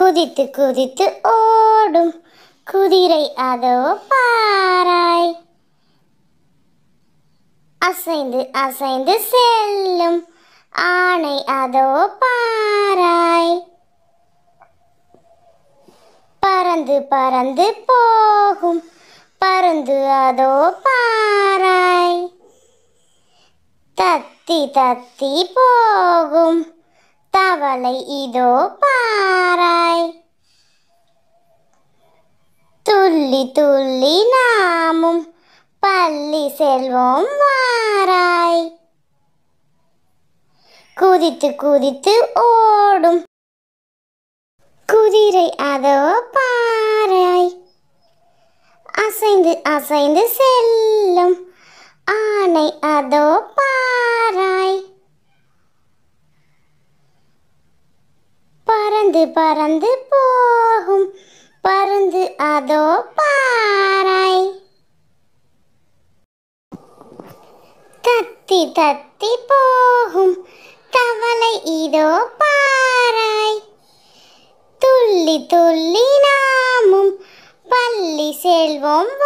குதித்து குதித்து ஓடும் குதிரை அதோ பாராய் அசைந்து அசைந்து செல்லும் ஆணை அதோ பாராய் பறந்து பறந்து போகும் பறந்து அதோ பாராய் தத்தி தத்தி போகும் தவளை இதோ பாராய் துள்ளி துள்ளி நாமும் பள்ளி செல்வோம் வாராய் குதித்து குதித்து ஓடும் குதிரை அதோ பாராய் அசைந்து அசைந்து செல்லும் ஆனை அதோ பா பறந்து பறந்து போகும் பறந்து அதோ பாறை தத்தி தத்தி போகும் தவளை இதோ பாறை துள்ளி துள்ளி நாமும் பள்ளி செல்வோம்